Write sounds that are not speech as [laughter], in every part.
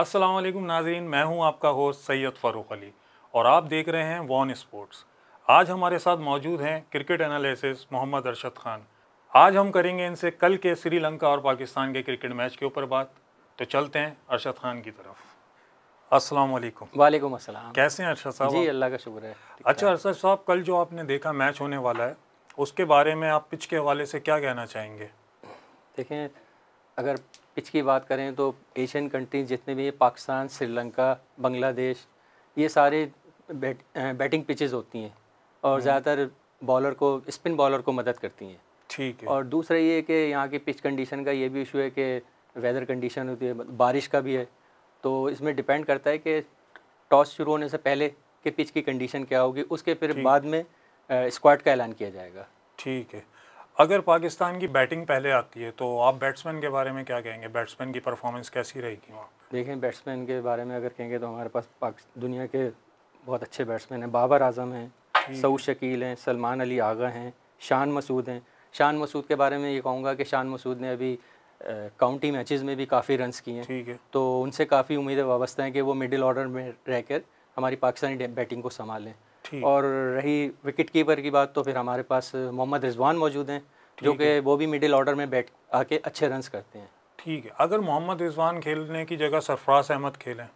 असलम नाजीन मैं हूं आपका होस्ट सैयद फ़ारूक अली और आप देख रहे हैं वॉन स्पोर्ट्स आज हमारे साथ मौजूद हैं क्रिकेट एनालिसिस मोहम्मद अरशद खान आज हम करेंगे इनसे कल के श्रीलंका और पाकिस्तान के क्रिकेट मैच के ऊपर बात तो चलते हैं अरशद खान की तरफ अस्सलाम वालेकुम वालेकुम अस्सलाम कैसे हैं अरशद साहब जी अल्लाह का शुक्र है अच्छा अरशद साहब कल जो आपने देखा मैच होने वाला है उसके बारे में आप पिच के हवाले से क्या कहना चाहेंगे देखें अगर इसकी बात करें तो एशियन कंट्रीज जितने भी पाकिस्तान श्रीलंका बांग्लादेश ये सारे बैट, बैटिंग पिचेस होती हैं और हम्म। ज़्यादातर बॉलर को स्पिन बॉलर को मदद करती हैं ठीक है और दूसरा ये कि यहाँ की पिच कंडीशन का ये भी इशू है कि वेदर कंडीशन होती है बारिश का भी है तो इसमें डिपेंड करता है कि टॉस शुरू होने से पहले कि पिच की कंडीशन क्या होगी उसके फिर बाद में स्क्वाड का ऐलान किया जाएगा ठीक है अगर पाकिस्तान की बैटिंग पहले आती है तो आप बैट्समैन के बारे में क्या कहेंगे बैट्समैन की परफॉर्मेंस कैसी रहेगी वहाँ देखें बैट्समैन के बारे में अगर कहेंगे तो हमारे पास दुनिया के बहुत अच्छे बैट्समैन हैं बाबर आजम हैं सऊद शकील हैं सलमान अली आगा हैं शान मसूद हैं शान मसूद के बारे में ये कहूँगा कि शान मसूद ने अभी काउंटी मैचेस में भी काफ़ी रन्स किए हैं ठीक है तो उनसे काफ़ी उम्मीदें वाबस्ता हैं कि वो मिडिल ऑर्डर में रहकर हमारी पाकिस्तानी बैटिंग को संभालें और रही विकेट कीपर की बात तो फिर हमारे पास मोहम्मद रिजवान मौजूद हैं जो कि वो भी मिडिल ऑर्डर में बैठ आके अच्छे रन करते हैं ठीक है अगर मोहम्मद रिजवान खेलने की जगह सरफराज अहमद खेलें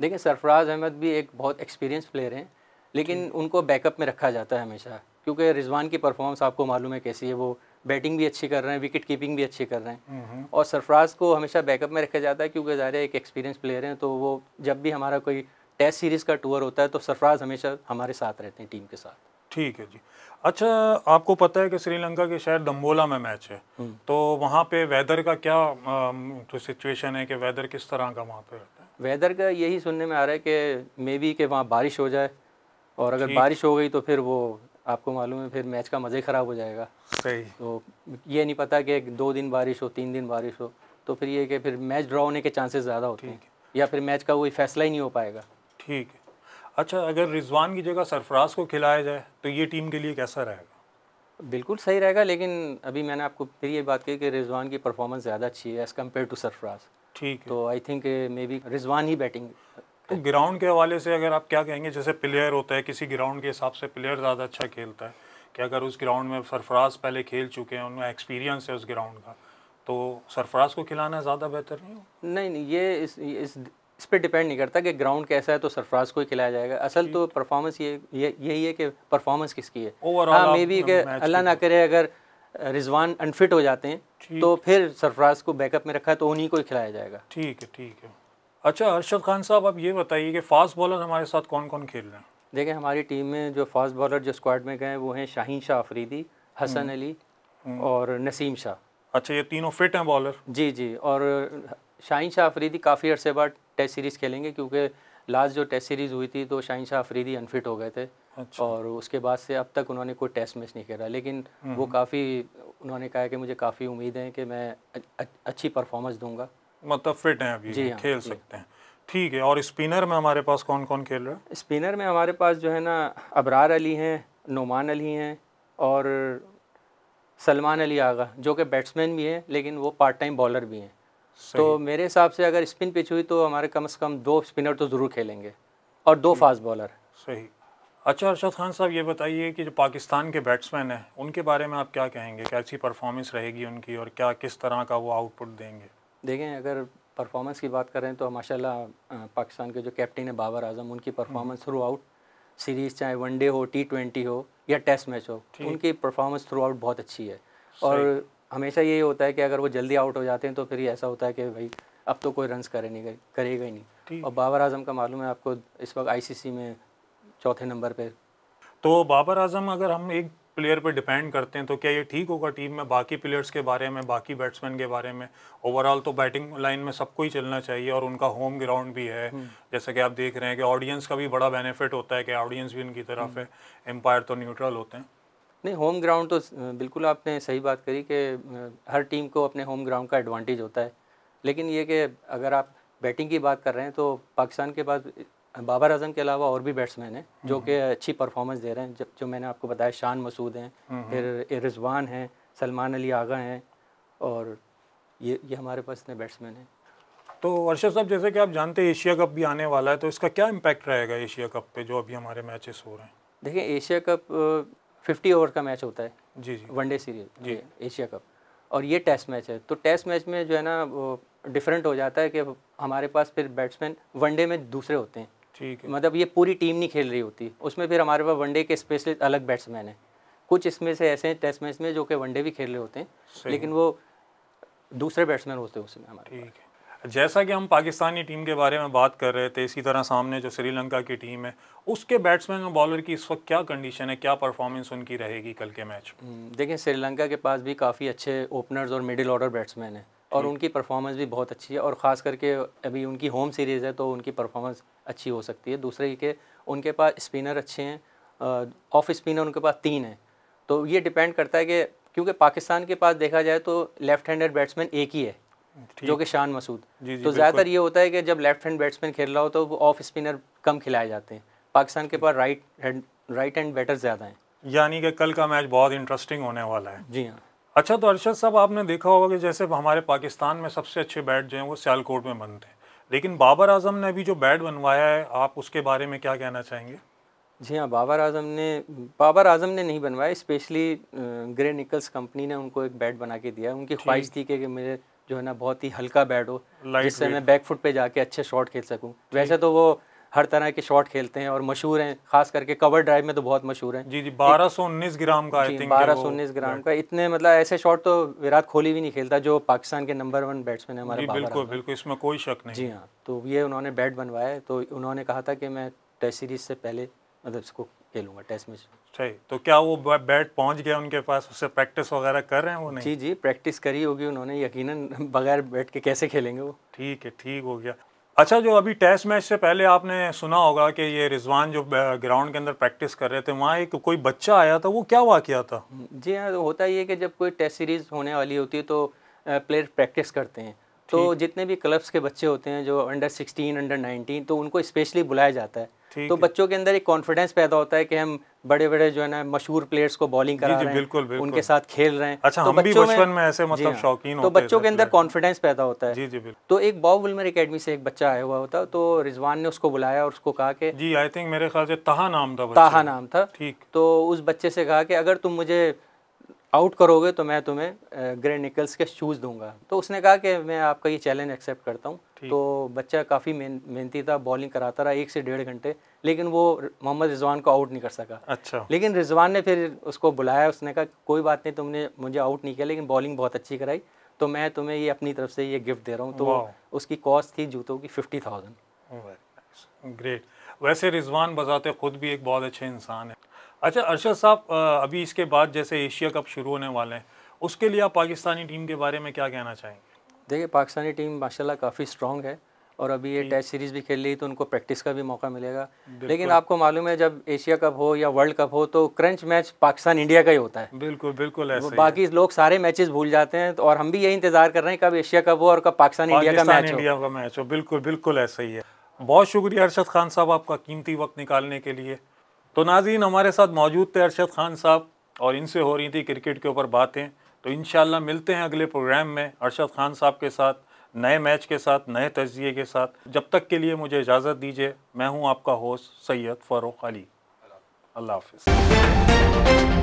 देखिए सरफराज अहमद भी एक बहुत एक्सपीरियंस प्लेयर हैं लेकिन उनको बैकअप में रखा जाता है हमेशा क्योंकि रिजवान की परफॉर्मेंस आपको मालूम है कैसी है वो बैटिंग भी अच्छी कर रहे हैं विकेट कीपिंग भी अच्छी कर रहे हैं हम्म, हम्म। और सरफराज को हमेशा बैकअप में रखा जाता है क्योंकि ज़्यादा एक एक्सपीरियंस प्लेयर हैं तो वो जब भी हमारा कोई टेस्ट सीरीज़ का टूर होता है तो सरफराज हमेशा हमारे साथ रहते हैं टीम के साथ ठीक है जी अच्छा आपको पता है कि श्रीलंका के शहर दम्बोला में मैच है हम्म। तो वहाँ पे वेदर का क्या जो सिचुएशन है कि वेदर किस तरह का वहाँ पे रहता है वेदर का यही सुनने में आ रहा है कि मे बी के वहाँ बारिश हो जाए और अगर बारिश हो गई तो फिर वो आपको मालूम है फिर मैच का मज़े ख़राब हो जाएगा सही तो ये नहीं पता कि दो दिन बारिश हो तीन दिन बारिश हो तो फिर ये कि फिर मैच ड्रा होने के चांसेस ज़्यादा होते हैं या फिर मैच का कोई फैसला ही नहीं हो पाएगा ठीक है अच्छा अगर रिजवान की जगह सरफराज को खिलाया जाए तो ये टीम के लिए कैसा रहेगा बिल्कुल सही रहेगा लेकिन अभी मैंने आपको फिर ये बात कही कि रिजवान की परफॉर्मेंस ज़्यादा अच्छी है एज़ कम्पेयर टू सरफराज ठीक है तो I think may be Rizwan ही बैटिंग तो ग्राउंड के हवाले से अगर आप क्या कहेंगे जैसे प्लेयर होता है किसी ग्राउंड के हिसाब से प्लेयर ज़्यादा अच्छा खेलता है कि अगर उस ग्राउंड में सरफराज पहले खेल चुके हैं उनमें एक्सपीरियंस है उस ग्राउंड का तो सरफराज को खिलाना ज़्यादा बेहतर नहीं हो नहीं नहीं ये इस इस इस पर डिपेंड नहीं करता कि ग्राउंड कैसा है तो सरफराज को ही खिलाया जाएगा असल तो परफॉर्मेंस ये यही है कि परफॉर्मेंस किसकी है हाँ मे बी अल्लाह ना करे अगर रिजवान अनफिट हो जाते हैं तो फिर सरफराज को बैकअप में रखा तो उन्हीं को ही खिलाया जाएगा ठीक है ठीक है अच्छा अरशद खान साहब आप ये बताइए कि फास्ट बॉलर हमारे साथ कौन कौन खेल रहे हैं देखें हमारी टीम में जो फास्ट बॉलर जो स्क्वाड में गए वो हैं शाहीन शाह अफरीदी हसन हम्म। अली हम्म। और नसीम शाह अच्छा ये तीनों फिट हैं बॉलर जी जी और शाहीन शाह अफरीदी काफ़ी अर्से बाद टेस्ट सीरीज़ खेलेंगे क्योंकि लास्ट जो टेस्ट सीरीज़ हुई थी तो शाहिन शाह अफरीदी अनफिट हो गए थे अच्छा। और उसके बाद से अब तक उन्होंने कोई टेस्ट मैच नहीं खेला लेकिन हम्म। वो काफ़ी उन्होंने कहा कि मुझे काफ़ी उम्मीद है कि मैं अच्छी परफॉर्मेंस दूंगा मतलब फिट हैं अभी जी हाँ, खेल जी सकते हैं ठीक है और स्पिनर में हमारे पास कौन कौन खेल रहा है स्पिनर में हमारे पास जो है ना अबरार अली हैं नुमान अली हैं और सलमान अली आगा जो कि बैट्समैन भी हैं लेकिन वो पार्ट टाइम बॉलर भी हैं तो मेरे हिसाब से अगर स्पिन पिच हुई तो हमारे कम से कम दो स्पिनर तो ज़रूर खेलेंगे और दो हम्म। फास्ट बॉलर सही अच्छा अरशद खान साहब ये बताइए कि जो पाकिस्तान के बैट्समैन हैं उनके बारे में आप क्या कहेंगे कैसी परफॉर्मेंस रहेगी उनकी और क्या किस तरह का वो आउटपुट देंगे देखें अगर परफॉर्मेंस की बात करें तो माशाल्लाह पाकिस्तान के जो कैप्टन है बाबर आजम उनकी परफॉर्मेंस थ्रू आउट सीरीज़ चाहे वनडे हो टी ट्वेंटी हो या टेस्ट मैच हो उनकी परफॉर्मेंस थ्रू आउट बहुत अच्छी है और हमेशा यही होता है कि अगर वो जल्दी आउट हो जाते हैं तो फिर ये ऐसा होता है कि भाई अब तो कोई रन करे नहीं करेगा ही नहीं और बाबर आजम का मालूम है आपको इस वक्त आईसीसी में चौथे नंबर पर तो बाबर आजम अगर हम एक प्लेयर पर डिपेंड करते हैं तो क्या ये ठीक होगा टीम में बाकी प्लेयर्स के बारे में बाकी बैट्समैन के बारे में ओवरऑल तो बैटिंग लाइन में सबको ही चलना चाहिए और उनका होम ग्राउंड भी है हम्म। जैसे कि आप देख रहे हैं कि ऑडियंस का भी बड़ा बेनिफिट होता है कि ऑडियंस भी उनकी तरफ हम्म। है एम्पायर तो न्यूट्रल होते हैं नहीं होम ग्राउंड तो बिल्कुल आपने सही बात करी कि हर टीम को अपने होम ग्राउंड का एडवांटेज होता है लेकिन ये कि अगर आप बैटिंग की बात कर रहे हैं तो पाकिस्तान के बाद बाबर अजम के अलावा और भी बैट्समैन हैं जो हम्म। कि अच्छी परफॉर्मेंस दे रहे हैं जब जो मैंने आपको बताया शान मसूद हैं हम्म, फिर हम्म। रिजवान हैं सलमान अली आगा हैं और ये ये हमारे पास इतने बैट्समैन हैं तो अर्षद साहब जैसे कि आप जानते हैं एशिया कप भी आने वाला है तो इसका क्या इम्पैक्ट रहेगा एशिया कप पे जो अभी हमारे मैचेस हो रहे हैं देखिए एशिया कप फिफ्टी ओवर का मैच होता है जी जी वनडे सीरीज जी एशिया कप और ये टेस्ट मैच है तो टेस्ट मैच में जो है ना वो डिफरेंट हो जाता है कि हमारे पास फिर बैट्समैन वनडे में दूसरे होते हैं ठीक है मतलब ये पूरी टीम नहीं खेल रही होती उसमें फिर हमारे पास वनडे के स्पेशलिस्ट अलग बैट्समैन हैं कुछ इसमें से ऐसे हैं टेस्ट मैच में जो कि वनडे भी खेल रहे होते हैं लेकिन वो दूसरे बैट्समैन होते हैं उसमें हमारे ठीक है जैसा कि हम पाकिस्तानी टीम के बारे में बात कर रहे थे इसी तरह सामने जो श्रीलंका की टीम है उसके बैट्समैन और बॉलर की इस वक्त क्या कंडीशन है क्या परफॉर्मेंस उनकी रहेगी कल के मैच हम्म, देखें श्रीलंका के पास भी काफ़ी अच्छे ओपनर्स और मिडिल ऑर्डर बैट्समैन हैं और उनकी परफॉर्मेंस भी बहुत अच्छी है और ख़ास करके अभी उनकी होम सीरीज़ है तो उनकी परफॉर्मेंस अच्छी हो सकती है दूसरे के उनके पास स्पिनर अच्छे हैं ऑफ स्पिनर उनके पास तीन हैं तो ये डिपेंड करता है कि क्योंकि पाकिस्तान के पास देखा जाए तो लेफ्ट हैंडेड बैट्समैन एक ही है जो कि शान मसूद जी, जी, तो ज़्यादातर ये होता है कि जब लेफ्ट हैंड बैट्समैन खेल रहा हो तो ऑफ स्पिनर कम खिलाए जाते हैं पाकिस्तान के पास right hand right hand batter ज़्यादा हैं यानी कि कल का मैच बहुत इंटरेस्टिंग होने वाला है जी हाँ अच्छा तो अरशद साहब आपने देखा होगा कि जैसे हमारे पाकिस्तान में सबसे अच्छे बैट जो हैं वो सियालकोट में बनते हैं लेकिन बाबर आजम ने अभी जो बैट बनवाया है आप उसके बारे में क्या कहना चाहेंगे जी हाँ बाबर आजम ने बाबर आजम ने नहीं बनवाया स्पेशली ग्रे निकल्स कंपनी ने उनको एक बैट बना के दिया उनकी ख्वाहिश थी कि मेरे जो है ना बहुत ही हल्का बैट हो जिससे मैं बैक फुट पे जाके अच्छे शॉट खेल सकूँ वैसे तो वो हर तरह के शॉट खेलते हैं और मशहूर हैं खास करके कवर ड्राइव में तो बहुत मशहूर हैं जी जी बारह सौ उन्नीस ग्राम का आई थिंक बारह सौ उन्नीस ग्राम का इतने मतलब ऐसे शॉट तो विराट कोहली भी नहीं खेलता जो पाकिस्तान के नंबर वन बैट्समैन है हमारे बिल्कुल बिल्कुल इसमें कोई शक नहीं जी हाँ तो ये उन्होंने बैट बनवाया तो उन्होंने कहा था कि मैं टेस्ट सीरीज से पहले मतलब इसको खेलूंगा टेस्ट मैच सही तो क्या वो बैट पहुंच गया उनके पास उससे प्रैक्टिस वगैरह कर रहे हैं वो नहीं जी जी प्रैक्टिस करी होगी उन्होंने यकीनन [laughs] बगैर बैट के कैसे खेलेंगे वो ठीक है ठीक हो गया अच्छा जो अभी टेस्ट मैच से पहले आपने सुना होगा कि ये रिजवान जो ग्राउंड के अंदर प्रैक्टिस कर रहे थे वहाँ एक कोई बच्चा आया था वो क्या वाक़ था जी हाँ तो होता ही है कि जब कोई टेस्ट सीरीज़ होने वाली होती है तो प्लेयर प्रैक्टिस करते हैं तो जितने भी क्लब्स के बच्चे होते हैं जो अंडर सिक्सटीन अंडर नाइनटीन तो उनको स्पेशली बुलाया जाता है तो बच्चों के अंदर एक कॉन्फिडेंस पैदा होता है कि हम बड़े बड़े जो है ना मशहूर प्लेयर्स को बॉलिंग करा जी, रहे हैं बिल्कुल, बिल्कुल। उनके साथ खेल रहे हैं अच्छा तो हम बच्चों भी बचपन में, में ऐसे मतलब हाँ, शौकीन तो बच्चों के अंदर कॉन्फिडेंस पैदा होता है जी जी बिल्कुल तो एक बॉब वुलमर अकेडमी से एक बच्चा आया हुआ होता तो रिजवान ने उसको बुलाया और उसको कहा कि जी आई थिंक मेरे ख्याल से ताहा नाम था ताहा नाम था ठीक तो उस बच्चे से कहा कि अगर तुम मुझे आउट करोगे तो मैं तुम्हें ग्रे निकल्स के शूज़ दूंगा तो उसने कहा कि मैं आपका ये चैलेंज एक्सेप्ट करता हूँ तो बच्चा काफ़ी मेहनती था बॉलिंग कराता रहा एक से डेढ़ घंटे लेकिन वो मोहम्मद रिजवान को आउट नहीं कर सका अच्छा लेकिन रिजवान ने फिर उसको बुलाया उसने कहा कोई बात नहीं तुमने मुझे आउट नहीं किया लेकिन बॉलिंग बहुत अच्छी कराई तो मैं तुम्हें ये अपनी तरफ से ये गिफ्ट दे रहा हूँ तो उसकी कॉस्ट थी जूतों की फिफ्टी थाउजेंड ग्रेट वैसे रिजवान बजाते ख़ुद भी एक बहुत अच्छे इंसान है अच्छा अरशद साहब अभी इसके बाद जैसे एशिया कप शुरू होने वाले हैं उसके लिए आप पाकिस्तानी टीम के बारे में क्या कहना चाहेंगे देखिए पाकिस्तानी टीम माशाल्लाह काफ़ी स्ट्रॉन्ग है और अभी ये टेस्ट सीरीज़ भी खेल ली तो उनको प्रैक्टिस का भी मौका मिलेगा लेकिन आपको मालूम है जब एशिया कप हो या वर्ल्ड कप हो तो क्रंच मैच पाकिस्तान इंडिया का ही होता है बिल्कुल बिल्कुल ऐसे बाकी लोग सारे मैचेस भूल जाते हैं तो और हम भी यही इंतजार कर रहे हैं कब एशिया कप हो और कब पाकिस्तान इंडिया का मैच इंडिया का मैच हो बिल्कुल बिल्कुल ऐसा ही है बहुत शुक्रिया अरशद खान साहब आपका कीमती वक्त निकालने के लिए तो नाजीन हमारे साथ मौजूद थे अरशद खान साहब और इनसे हो रही थी क्रिकेट के ऊपर बातें तो इन मिलते हैं अगले प्रोग्राम में अरशद खान साहब के साथ नए मैच के साथ नए तजिए के साथ जब तक के लिए मुझे इजाज़त दीजिए मैं हूँ आपका होस्ट सैयद फ़ारूक अली अल्लाह हाफ